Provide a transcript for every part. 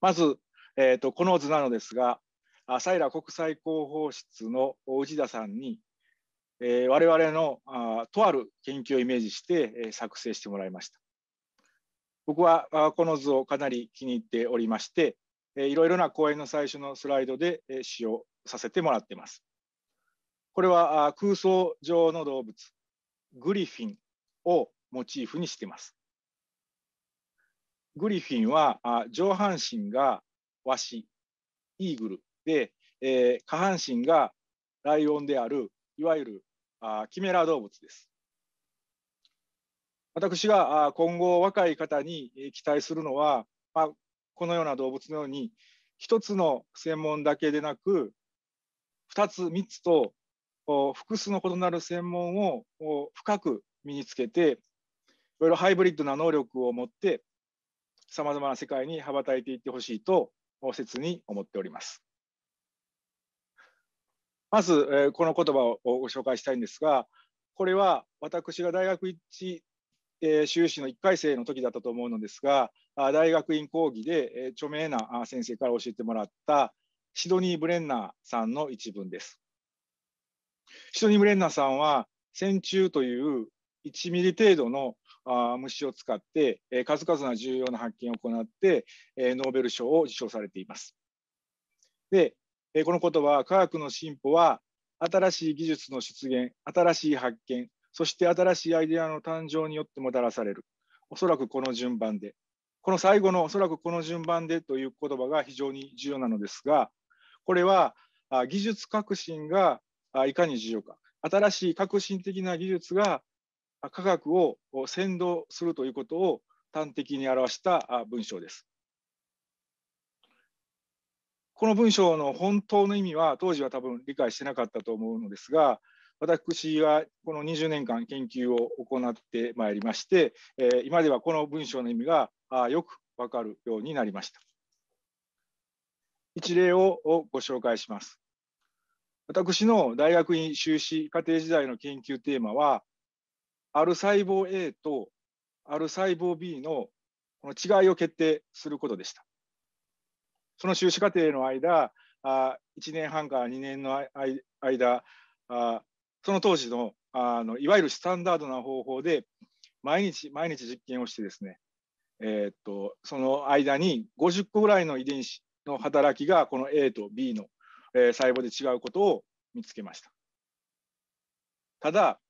まず、えーと、この図なのですが、サイラ国際広報室の内田さんに、えー、我々のあとある研究をイメージして、えー、作成してもらいました。僕はあこの図をかなり気に入っておりまして、えー、いろいろな講演の最初のスライドで、えー、使用させてもらっています。これはあ空想上の動物、グリフィンをモチーフにしています。グリフィンは上半身がワシイーグルで、えー、下半身がライオンであるいわゆるあキメラ動物です。私が今後若い方に期待するのは、まあ、このような動物のように1つの専門だけでなく2つ3つと複数の異なる専門を深く身につけていろいろハイブリッドな能力を持ってさまざまな世界に羽ばたいていってほしいと切に思っております。まず、えこの言葉をご紹介したいんですが、これは私が大学一、え修士の1回生の時だったと思うのですが、大学院講義で、え著名な先生から教えてもらったシドニー・ブレンナーさんの一文です。シドニー・ブレンナーさんは、線虫という1ミリ程度のあ虫を使って、え数々の重要な発見を行って、えノーベル賞を受賞されています。で、えこのことは科学の進歩は新しい技術の出現、新しい発見、そして新しいアイデアの誕生によってもたらされる。おそらくこの順番で。この最後のおそらくこの順番でという言葉が非常に重要なのですが、これは技術革新がいかに重要か、新しい革新的な技術が科学を先導するということを端的に表した文章です。この文章の本当の意味は当時は多分理解してなかったと思うのですが私はこの20年間研究を行ってまいりまして、え今ではこの文章の意味があよくわかるようになりました。一例をご紹介します。私の大学院修士課程時代の研究テーマはある細胞 A とある細胞 B のこの違いを決定することでした。その修士課程の間、あ1年半から2年の間、あその当時のあのいわゆるスタンダードな方法で毎日毎日実験をしてですね、えー、っとその間に50個ぐらいの遺伝子の働きがこの A と B の、えー、細胞で違うことを見つけました。ただ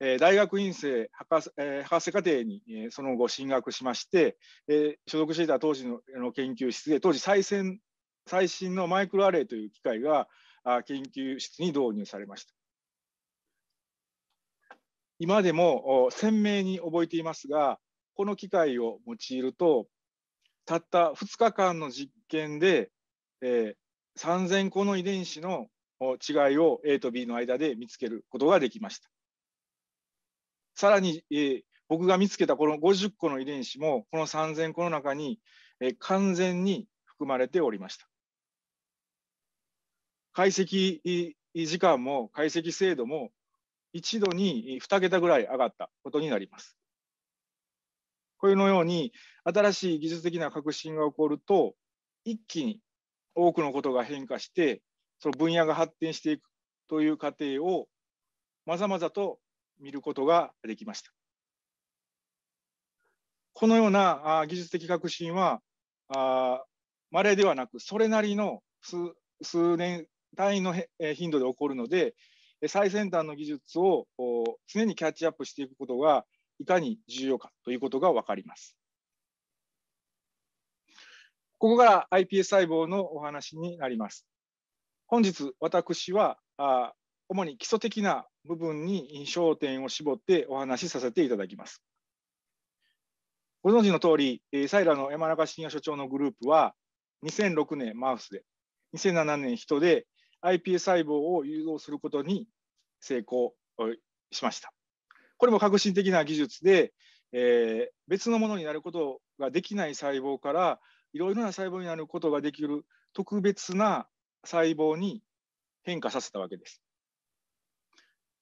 え大学院生博士,、え博士課程に、えその後進学しまして、え所属していた当時の研究室で当時最先最新のマイクロアレイという機械があ研究室に導入されました。今でも鮮明に覚えていますがこの機械を用いるとたった2日間の実験で、え3000個の遺伝子の違いを A と B の間で見つけることができました。さらに、えー、僕が見つけたこの50個の遺伝子もこの3000個の中に、えー、完全に含まれておりました。解析時間も解析精度も一度に2桁ぐらい上がったことになります。このように新しい技術的な革新が起こると一気に多くのことが変化してその分野が発展していくという過程をまざまざと見ることができました。このような技術的革新はまれではなくそれなりの数年単位の頻度で起こるので最先端の技術を常にキャッチアップしていくことがいかに重要かということが分かります。ここから iPS 細胞のお話になります。本日私は主に基礎的な部分に焦点を絞ってお話しさせていただきます。ご存知の通り、サイラの山中信也所長のグループは、2006年マウスで、2007年人で iPS 細胞を誘導することに成功しました。これも革新的な技術で、えー、別のものになることができない細胞からいろいろな細胞になることができる特別な細胞に変化させたわけです。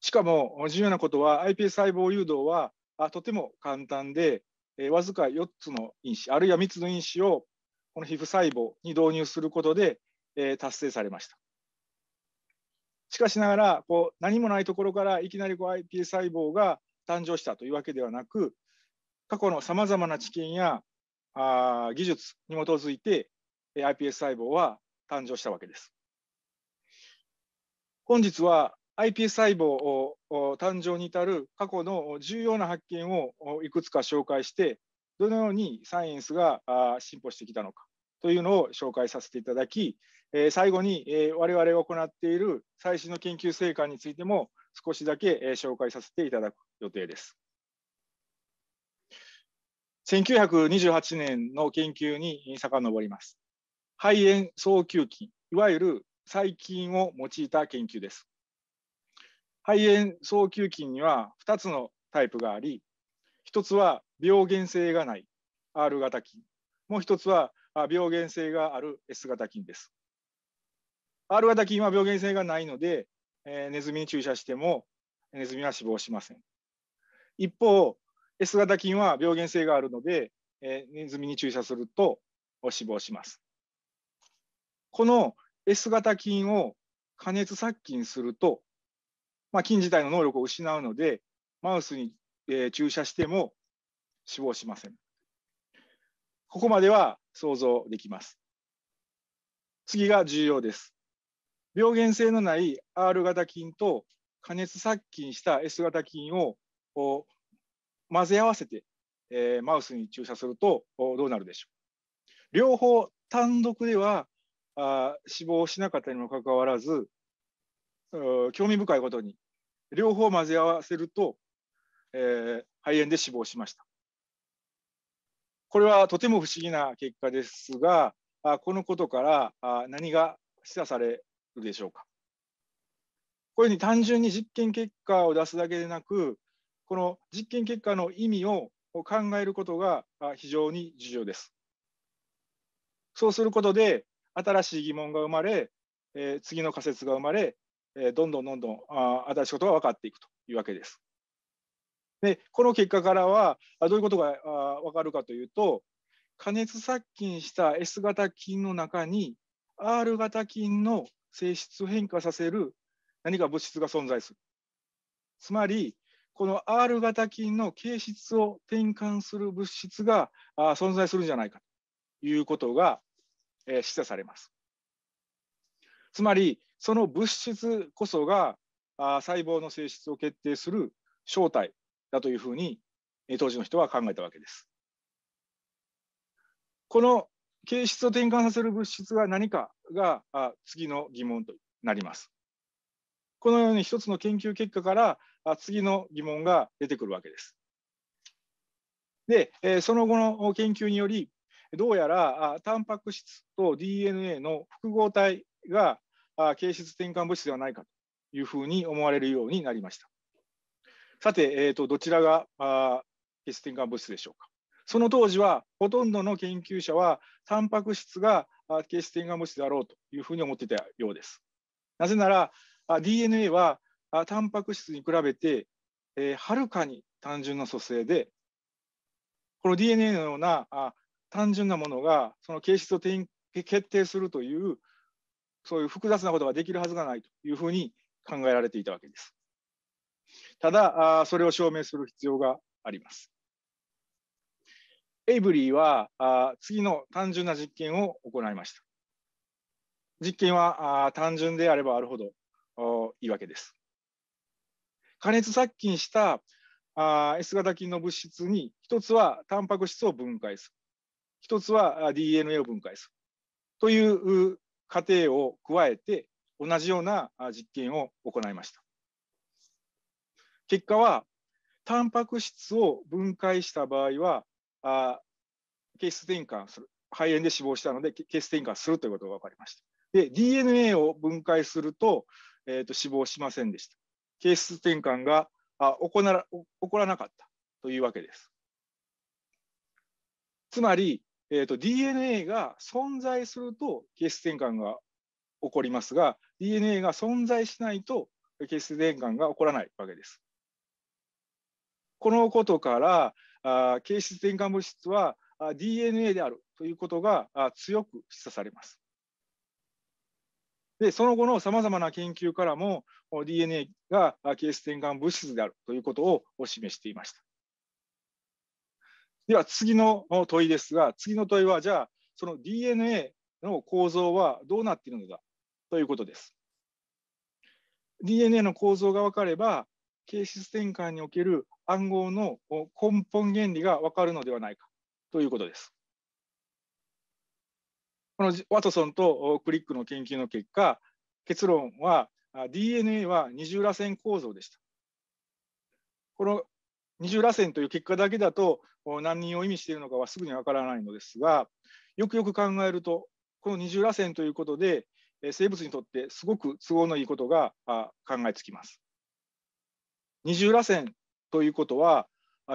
しかも重要なことは iPS 細胞誘導はとても簡単で、えー、わずか4つの因子あるいは3つの因子をこの皮膚細胞に導入することで、えー、達成されました。しかしながらこう何もないところからいきなりこう iPS 細胞が誕生したというわけではなく過去のさまざまな知見やあ技術に基づいて iPS 細胞は誕生したわけです。本日は iPS 細胞を誕生に至る過去の重要な発見をいくつか紹介して、どのようにサイエンスが進歩してきたのかというのを紹介させていただき、最後に我々が行っている最新の研究成果についても少しだけ紹介させていただく予定です。1928年の研究に遡ります。肺炎早球菌、いわゆる細菌を用いた研究です。肺炎早球菌には2つのタイプがあり1つは病原性がない R 型菌もう1つは病原性がある S 型菌です R 型菌は病原性がないので、えー、ネズミに注射してもネズミは死亡しません一方 S 型菌は病原性があるので、えー、ネズミに注射すると死亡しますこの S 型菌を加熱殺菌するとまあ、近時の能力を失うので、マウスに、えー、注射しても死亡しません。ここまでは想像できます。次が重要です。病原性のない R 型菌と加熱殺菌した S 型菌を混ぜ合わせて、えー、マウスに注射するとどうなるでしょう。両方単独ではあ死亡しなかったにもかかわらず、興味深いことに両方混ぜ合わせると、えー、肺炎で死亡しました。これはとても不思議な結果ですが、あこのことからあ何が示唆されるでしょうか。こういうふうに単純に実験結果を出すだけでなく、この実験結果の意味を考えることが非常に重要です。そうすることで、新しい疑問が生まれ、次の仮説が生まれ、えどんどんどんどん新しいことが分かっていくというわけです。でこの結果からはどういうことが分かるかというと加熱殺菌した S 型菌の中に R 型菌の性質を変化させる何か物質が存在する。つまりこの R 型菌の形質を転換する物質が存在するんじゃないかということが示唆されます。つまりその物質こそがあ細胞の性質を決定する正体だというふうに当時の人は考えたわけです。この形質を転換させる物質が何かが次の疑問となります。このように一つの研究結果から次の疑問が出てくるわけです。で、その後の研究により、どうやらタンパク質と DNA の複合体が形質転換物質ではないかというふうに思われるようになりました。さて、えーと、どちらが形質転換物質でしょうか。その当時はほとんどの研究者はタンパク質が形質転換物質であろうというふうに思っていたようです。なぜなら DNA はタンパク質に比べて、えー、はるかに単純な組成でこの DNA のような単純なものがその形質を決定するというそういう複雑なことができるはずがないというふうに考えられていたわけです。ただ、それを証明する必要があります。エイブリーは次の単純な実験を行いました。実験は単純であればあるほどいいわけです。加熱殺菌した S 型菌の物質に一つはタンパク質を分解する一つは DNA を分解するという過程を加えて同じような実験を行いました。結果はタンパク質を分解した場合はあケース転換する肺炎で死亡したのでケース転換するということが分かりました。で DNA を分解すると,、えーと、死亡しませんでした。ケース転換があ行な起こらなかったというわけです。つまりえーと、DNA が存在すると形質転換が起こりますが、DNA が存在しないと形質転換が起こらないわけです。このことから、あ形質転換物質は DNA であるということが強く示唆されます。で、その後のさまざまな研究からも DNA が形質転換物質であるということを示していました。では次の問いですが、次の問いは、じゃあ、その DNA の構造はどうなっているのだということです。DNA の構造が分かれば、形質転換における暗号の根本原理が分かるのではないかということです。このワトソンとクリックの研究の結果、結論は DNA は二重らせん構造でした。この二重らせんという結果だけだと何人を意味しているのかはすぐにわからないのですがよくよく考えるとこの二重らせんということで生物にとってすごく都合のいいことが考えつきます。二重らせんということは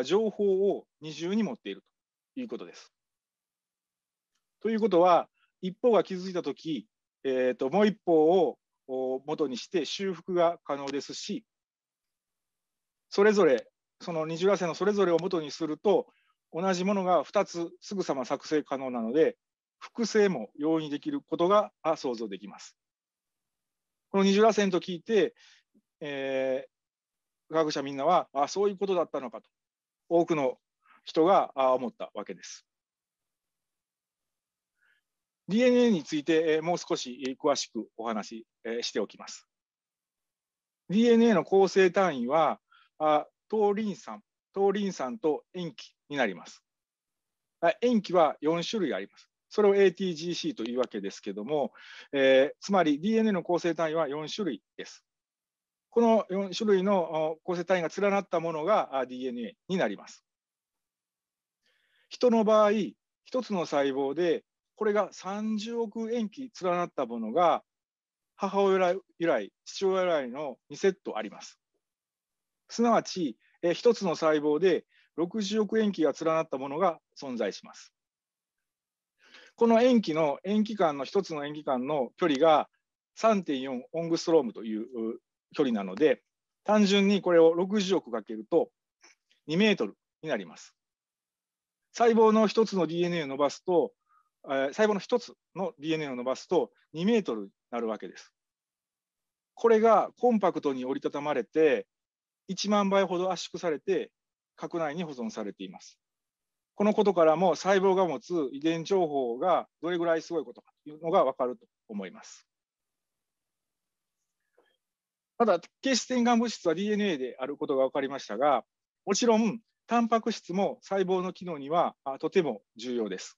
情報を二重に持っているということです。ということは一方が気づいた時、えーと、ともう一方を元にして修復が可能ですしそれぞれその二重らせんのそれぞれを元にすると同じものが2つすぐさま作成可能なので複製も容易にできることが想像できます。この二重らせんと聞いて、えー、科学者みんなはあそういうことだったのかと多くの人が思ったわけです。DNA についてもう少し詳しくお話ししておきます。DNA の構成単位は糖リン酸、糖リン酸と塩基になります。塩基は4種類あります。それを ATGC というわけですけども、えー、つまり DNA の構成単位は4種類です。この4種類の構成単位が連なったものが DNA になります。人の場合、1つの細胞でこれが30億塩基連なったものが母親由来、父親由来の2セットあります。すなわち、えー、1つの細胞で60億塩基が連なったものが存在します。この塩基の塩基間の1つの塩基間の距離が3.4オングストロームという距離なので、単純にこれを60億かけると2メートルになります。細胞の1つの DNA を伸ばすと、細胞の1つの DNA を伸ばすと2メートルになるわけです。これがコンパクトに折りたたまれて、1万倍ほど圧縮されて核内に保存されています。このことからも細胞が持つ遺伝情報がどれぐらいすごいことかというのがわかると思います。ただ、血質転換物質は DNA であることが分かりましたが、もちろん、タンパク質も細胞の機能にはあとても重要です。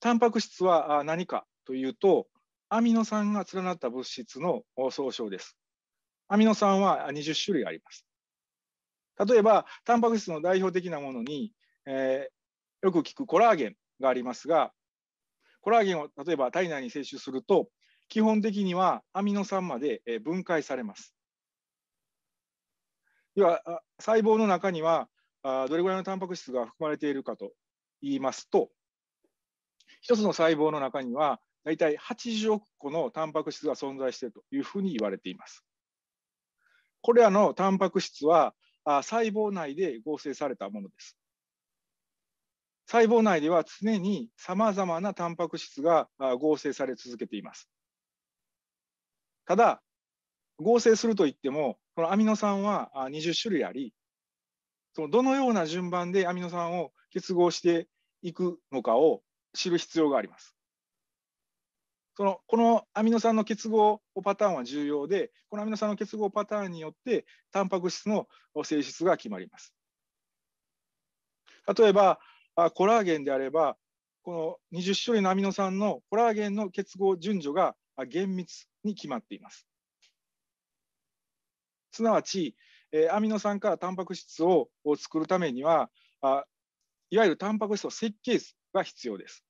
タンパク質は何かというと、アミノ酸が連なった物質の総称です。アミノ酸は20種類あります。例えば、タンパク質の代表的なものに、えー、よく効くコラーゲンがありますが、コラーゲンを例えば体内に摂取すると、基本的にはアミノ酸まで分解されます。では、細胞の中にはどれぐらいのタンパク質が含まれているかと言いますと、1つの細胞の中には大体80億個のタンパク質が存在しているというふうに言われています。これらのタンパク質は細胞内で合成されたものです。細胞内では常にさまざまなタンパク質が合成され続けています。ただ、合成するといっても、このアミノ酸は20種類あり、そのどのような順番でアミノ酸を結合していくのかを知る必要があります。そのこのアミノ酸の結合パターンは重要で、このアミノ酸の結合パターンによって、タンパク質の性質が決まります。例えば、コラーゲンであれば、この20種類のアミノ酸のコラーゲンの結合順序が厳密に決まっています。すなわち、アミノ酸からタンパク質を作るためには、いわゆるタンパク質の設計図が必要です。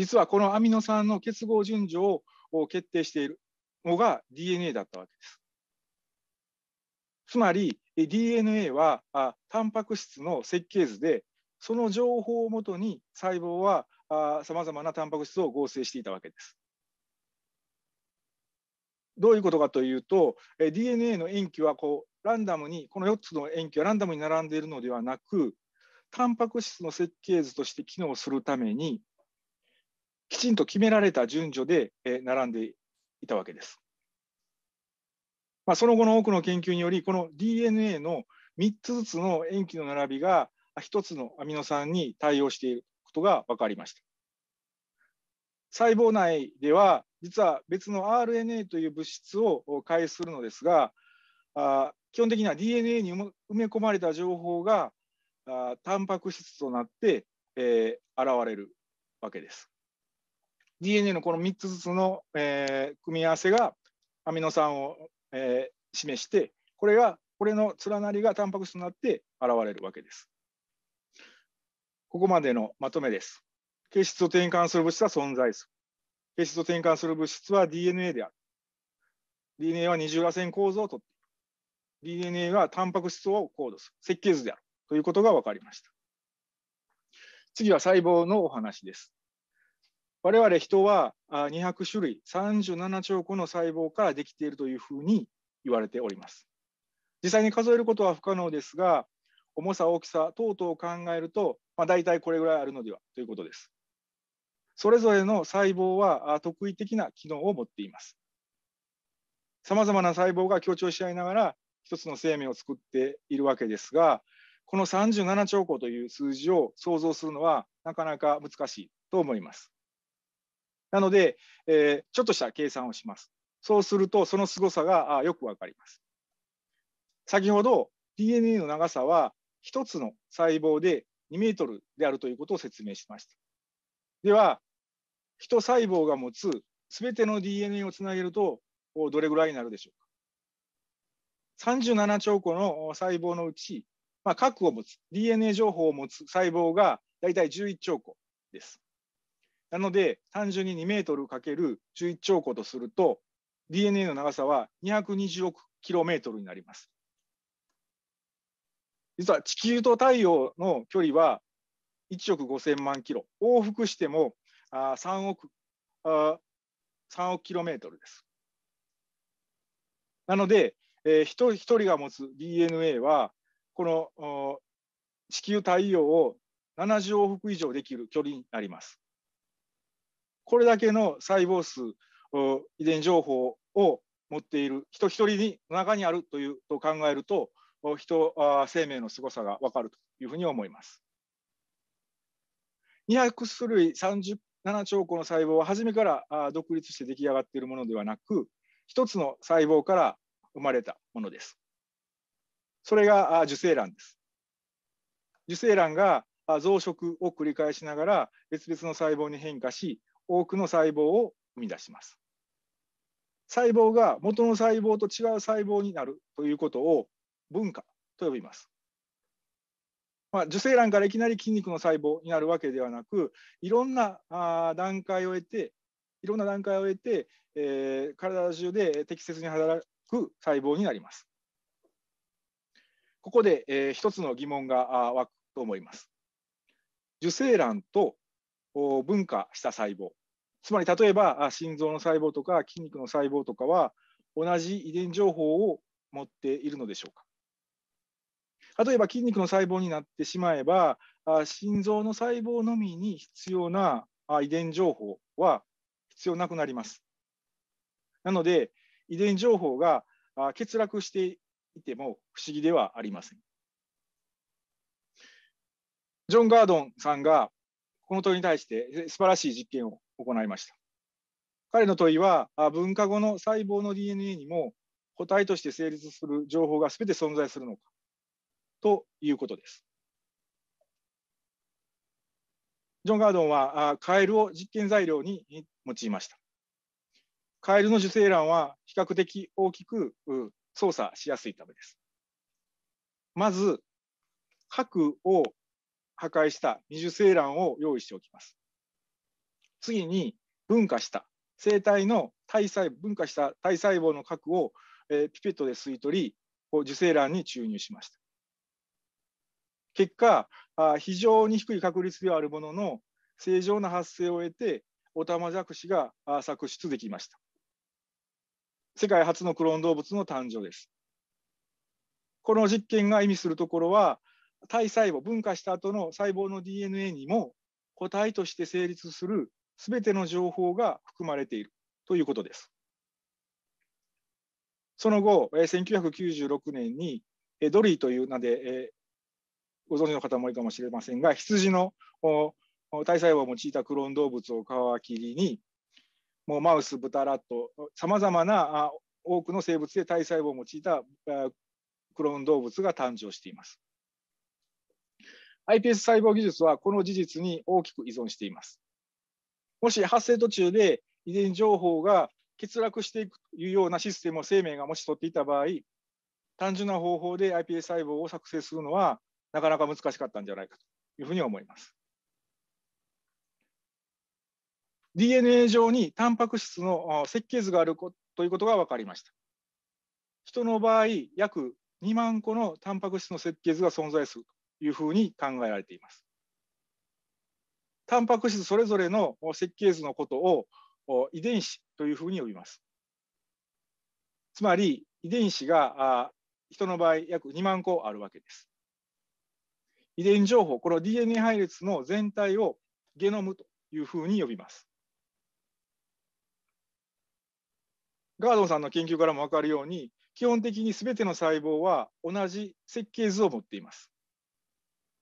実はこのアミノ酸の結合順序を決定しているのが DNA だったわけです。つまり DNA はあタンパク質の設計図でその情報をもとに細胞はさまざまなタンパク質を合成していたわけです。どういうことかというと DNA の塩基はこうランダムにこの4つの塩基はランダムに並んでいるのではなくタンパク質の設計図として機能するためにきちんと決められた順序で並んでいたわけです。まあ、その後の多くの研究によりこの DNA の3つずつの塩基の並びが1つのアミノ酸に対応していることが分かりました。細胞内では実は別の RNA という物質を介するのですがあ基本的には DNA に埋め込まれた情報があタンパク質となって、え現れるわけです。DNA のこの3つずつの、えー、組み合わせがアミノ酸を、えー、示して、これが、これの連なりがタンパク質となって現れるわけです。ここまでのまとめです。形質を転換する物質は存在する。形質を転換する物質は DNA である。DNA は二重らせん構造をとっている。DNA はタンパク質をコードする。設計図である。ということが分かりました。次は細胞のお話です。我々人は200種類37兆個の細胞からできているというふうに言われております。実際に数えることは不可能ですが、重さ、大きさ等々を考えると、まあ、大体これぐらいあるのではということです。それぞれの細胞は特異的な機能を持っています。さまざまな細胞が協調し合いながら一つの生命を作っているわけですが、この37兆個という数字を想像するのはなかなか難しいと思います。なので、えー、ちょっとした計算をします。そうすると、その凄さがよくわかります。先ほど DNA の長さは1つの細胞で2メートルであるということを説明しました。では、1細胞が持つすべての DNA をつなげると、どれぐらいになるでしょうか。37兆個の細胞のうち、まあ、核を持つ、DNA 情報を持つ細胞が大体11兆個です。なので、単純に2メートル ×11 兆個とすると、DNA の長さは220億キロメートルになります。実は地球と太陽の距離は1億5000万キロ、往復してもあ3億あ3億キロメートルです。なので、えー、一人一人が持つ DNA は、この地球、太陽を70往復以上できる距離になります。これだけの細胞数遺伝情報を持っている人一人に中にあるというと考えると人生命の凄さが分かるというふうに思います。200種類37兆個の細胞は初めから独立して出来上がっているものではなく一つの細胞から生まれたものです。それが受精卵です。受精卵が増殖を繰り返しながら別々の細胞に変化し多くの細胞を生み出します。細胞が元の細胞と違う細胞になるということを分化と呼びます。まあ、受精卵からいきなり筋肉の細胞になるわけではなくいろんなあ段階を得ていろんな段階を得て、えー、体中で適切に働く細胞になります。ここで、えー、一つの疑問が湧くと思います。受精卵と分化した細胞つまり例えば心臓の細胞とか筋肉の細胞とかは同じ遺伝情報を持っているのでしょうか例えば筋肉の細胞になってしまえば心臓の細胞のみに必要な遺伝情報は必要なくなります。なので遺伝情報が欠落していても不思議ではありません。ジョン・ガードンさんがこの問いに対して素晴らしい実験を行いました。彼の問いは文化後の細胞の DNA にも個体として成立する情報が全て存在するのかということです。ジョン・ガードンはカエルを実験材料に用いました。カエルの受精卵は比較的大きく操作しやすいためです。まず、核を破壊した未受精卵を用意しておきます。次に分化した生体の体細分化した体細胞の核を、えー、ピペットで吸い取り受精卵に注入しました結果あ非常に低い確率ではあるものの正常な発生を得てオタマジャクシが作出できました世界初のクローン動物の誕生ですこの実験が意味するところは体細胞分化した後の細胞の DNA にも個体として成立するすべての情報が含まれているということです。その後、1996年にドリーという名で、ご存知の方も多いかもしれませんが、羊の体細胞を用いたクローン動物を皮切りに、もうマウス、豚、ラット、さまざまな多くの生物で体細胞を用いたクローン動物が誕生しています。iPS 細胞技術はこの事実に大きく依存しています。もし発生途中で遺伝情報が欠落していくというようなシステムを生命がもし取っていた場合、単純な方法で iPS 細胞を作成するのはなかなか難しかったんじゃないかというふうに思います。DNA 上にタンパク質の設計図があるということが分かりました。人の場合、約2万個のタンパク質の設計図が存在するというふうに考えられています。タンパク質それぞれの設計図のことを遺伝子というふうに呼びます。つまり遺伝子が人の場合約2万個あるわけです。遺伝情報、この DNA 配列の全体をゲノムというふうに呼びます。ガードンさんの研究からも分かるように、基本的に全ての細胞は同じ設計図を持っています。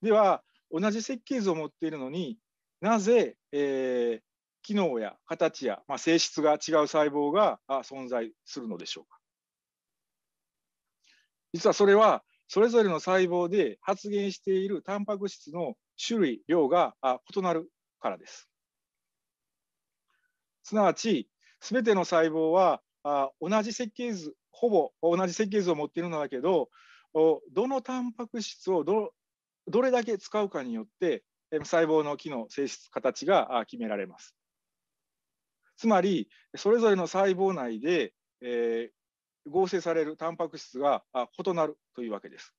では、同じ設計図を持っているのに、なぜ、えー、機能や形や、まあ、性質が違う細胞が存在するのでしょうか実はそれはそれぞれの細胞で発現しているタンパク質の種類量が異なるからですすなわち全ての細胞は同じ設計図ほぼ同じ設計図を持っているのだけどどのタンパク質をどどれだけ使うかによって細胞の機能性質形が決められます。つまりそれぞれの細胞内で、えー、合成されるタンパク質が異なるというわけです。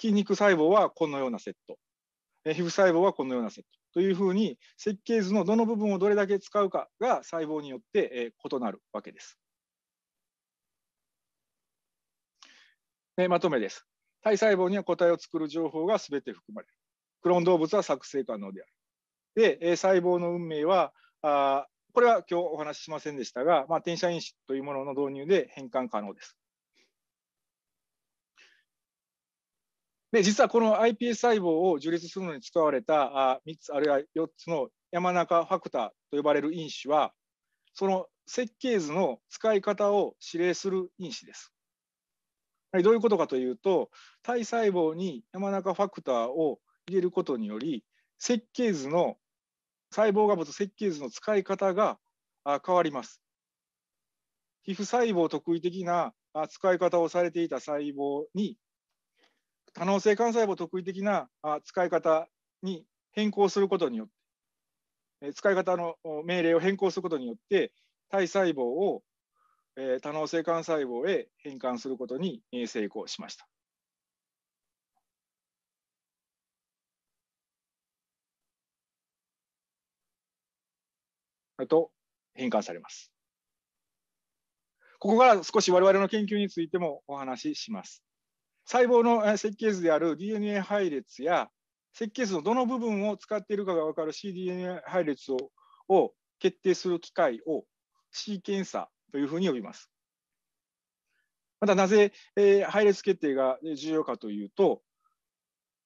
筋肉細胞はこのようなセット、皮膚細胞はこのようなセットというふうに設計図のどの部分をどれだけ使うかが細胞によって異なるわけです。まとめです。体細胞には個体を作る情報が全て含まれる。クローン動物は作成可能である。で、細胞の運命は、あこれは今日お話ししませんでしたが、まあ、転写因子というものの導入で変換可能です。で、実はこの iPS 細胞を樹立するのに使われたあ3つあるいは4つの山中ファクターと呼ばれる因子は、その設計図の使い方を指令する因子です。はい、どういうことかというと体細胞に山中ファクターを入れることにより設計図の細胞が持つ設計図の使い方が変わります。皮膚細胞特異的な使い方をされていた細胞に多能性幹細胞特異的な使い方に変更することによって使い方の命令を変更することによって体細胞をえー、多能性幹細胞へ変換することに成功しました。あと変換されます。ここから少し我々の研究についてもお話しします。細胞の設計図である DNA 配列や設計図のどの部分を使っているかが分かる cDNA 配列をを決定する機械をシーケンサというふうに呼びます。またなぜ、えー、配列決定が重要かというと、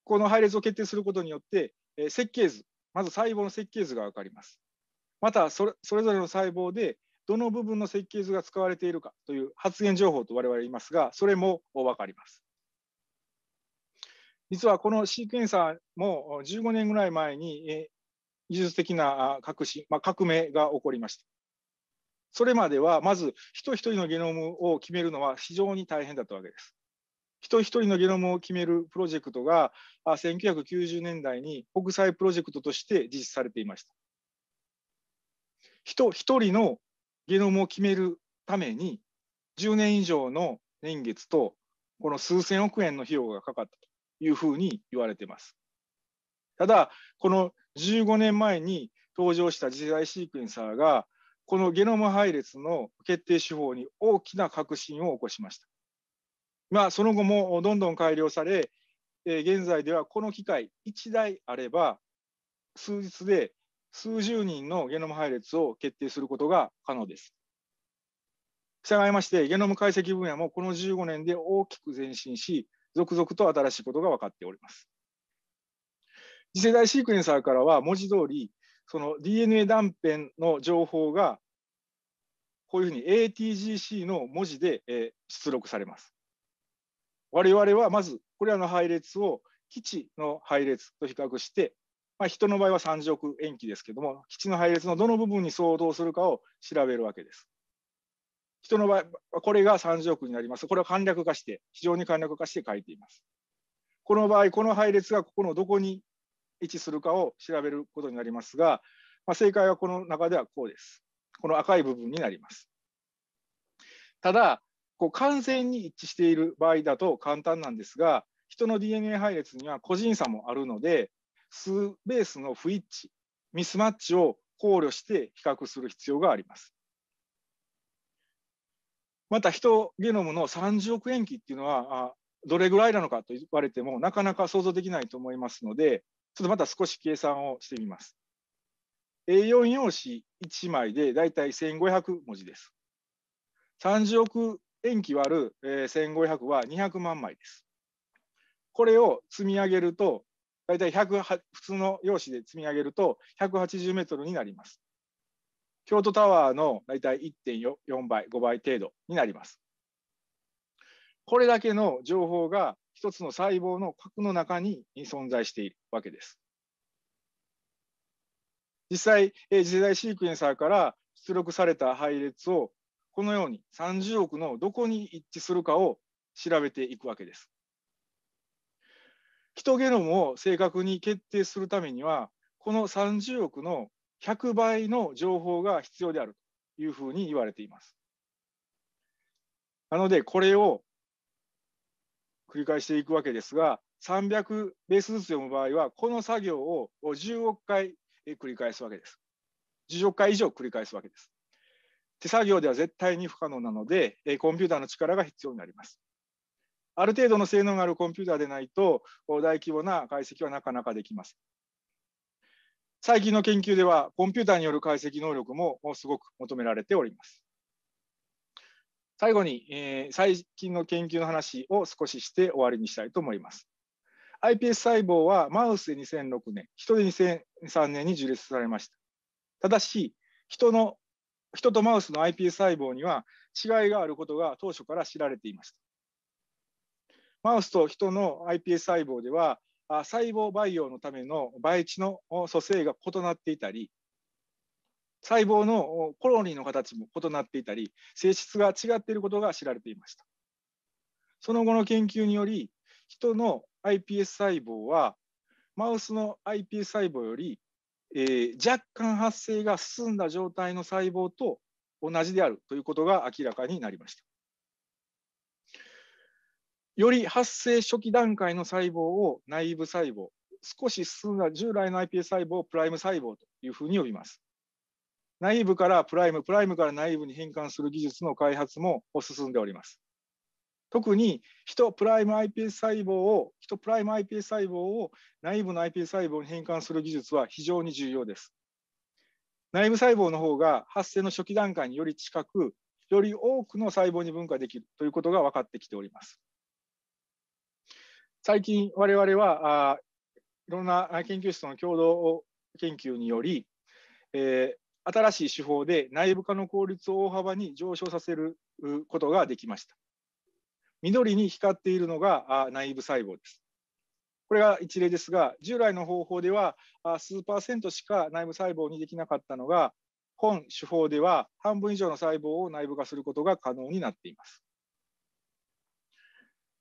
この配列を決定することによって、えー、設計図、まず細胞の設計図が分かります。またそれ、それぞれの細胞でどの部分の設計図が使われているかという発現情報と我々言いますが、それも分かります。実はこのシークエンサーも15年ぐらい前に技術的な革新、まあ、革命が起こりました。それまではまず人一人のゲノムを決めるのは非常に大変だったわけです。人一人のゲノムを決めるプロジェクトが1990年代に国際プロジェクトとして実施されていました。人一人のゲノムを決めるために10年以上の年月とこの数千億円の費用がかかったというふうに言われています。ただこの15年前に登場した次世代シークエンサーがこのゲノム配列の決定手法に大きな革新を起こしました。まあ、その後もどんどん改良され、え現在ではこの機械1台あれば、数日で数十人のゲノム配列を決定することが可能です。従いまして、ゲノム解析分野もこの15年で大きく前進し、続々と新しいことが分かっております。次世代シークエンサーからは文字通りその DNA 断片の情報がこういうふうに ATGC の文字で、え出力されます。我々はまずこれらの配列を基地の配列と比較して、まあ、人の場合は3 0億塩基ですけども基地の配列のどの部分に相当するかを調べるわけです。人の場合これが3 0億になります。これは簡略化して非常に簡略化して書いています。この場合この配列がここのどこに位置するかを調べることになりますが、まあ、正解はこの中ではこうです。この赤い部分になります。ただ、こう完全に一致している場合だと簡単なんですが、人の DNA 配列には個人差もあるので、数ベースの不一致、ミスマッチを考慮して比較する必要があります。また、人ゲノムの30億塩基っていうのは、どれぐらいなのかと言われても、なかなか想像できないと思いますので、ちょっとまた少し計算をしてみます。A4 用紙1枚でだいたい1500文字です。30億円期割る、え1500は200万枚です。これを積み上げると、だいたい100普通の用紙で積み上げると180メートルになります。京都タワーのだいたい1.4倍、5倍程度になります。これだけの情報が一つの細胞の核の中に存在しているわけです。実際、次世代シークエンサーから出力された配列をこのように30億のどこに一致するかを調べていくわけです。ヒトゲノムを正確に決定するためにはこの30億の100倍の情報が必要であるというふうに言われています。なのでこれを繰り返していくわけですが300ベースずつ読む場合はこの作業を10億回繰り返すわけです。10億回以上繰り返すわけです。手作業では絶対に不可能なのでコンピューターの力が必要になります。ある程度の性能があるコンピューターでないと大規模な解析はなかなかできません。最近の研究ではコンピューターによる解析能力もすごく求められております。最後に、えー、最近の研究の話を少しして終わりにしたいと思います。iPS 細胞はマウスで2006年、人で2003年に樹立されました。ただし、人の人とマウスの iPS 細胞には違いがあることが当初から知られていました。マウスと人の iPS 細胞では細胞培養のための培地の組成が異なっていたり細胞のコロニーの形も異なっていたり性質が違っていることが知られていましたその後の研究により人の iPS 細胞はマウスの iPS 細胞より、えー、若干発生が進んだ状態の細胞と同じであるということが明らかになりましたより発生初期段階の細胞を内部細胞少し進んだ従来の iPS 細胞をプライム細胞というふうに呼びます内部からプライム、プライムから内部に変換する技術の開発も進んでおります。特に人プライム iPS 細胞を、人プライム iPS 細胞を内部の iPS 細胞に変換する技術は非常に重要です。内部細胞の方が発生の初期段階により近く、より多くの細胞に分化できるということが分かってきております。最近我々はあいろんな研究室の共同研究により、えー、新しい手法で内部化の効率を大幅に上昇させることができました。緑に光っているのが内部細胞です。これが一例ですが、従来の方法では数パーセントしか内部細胞にできなかったのが、本手法では半分以上の細胞を内部化することが可能になっています。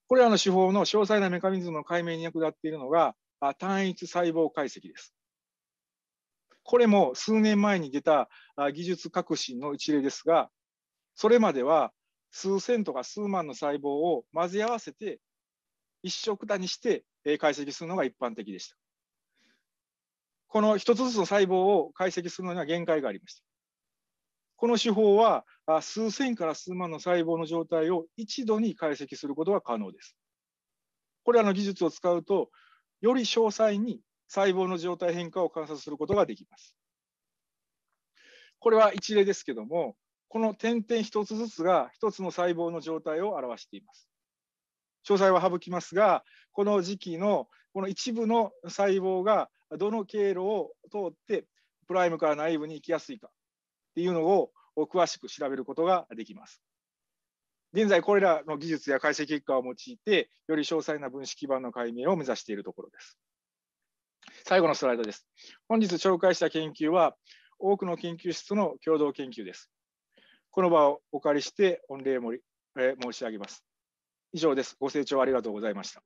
これらの手法の詳細なメカニズムの解明に役立っているのが単一細胞解析です。これも数年前に出た技術革新の一例ですが、それまでは数千とか数万の細胞を混ぜ合わせて一色たにして解析するのが一般的でした。この一つずつの細胞を解析するのには限界がありました。この手法は数千から数万の細胞の状態を一度に解析することが可能です。これらの技術を使うとより詳細に細胞の状態変化を観察することができます。これは一例ですけども、この点々一つずつが一つの細胞の状態を表しています。詳細は省きますが、この時期のこの一部の細胞がどの経路を通ってプライムから内部に行きやすいかっていうのを詳しく調べることができます。現在これらの技術や解析結果を用いてより詳細な分子基盤の解明を目指しているところです。最後のスライドです。本日紹介した研究は、多くの研究室の共同研究です。この場をお借りして御礼申し上げます。以上です。ご清聴ありがとうございました。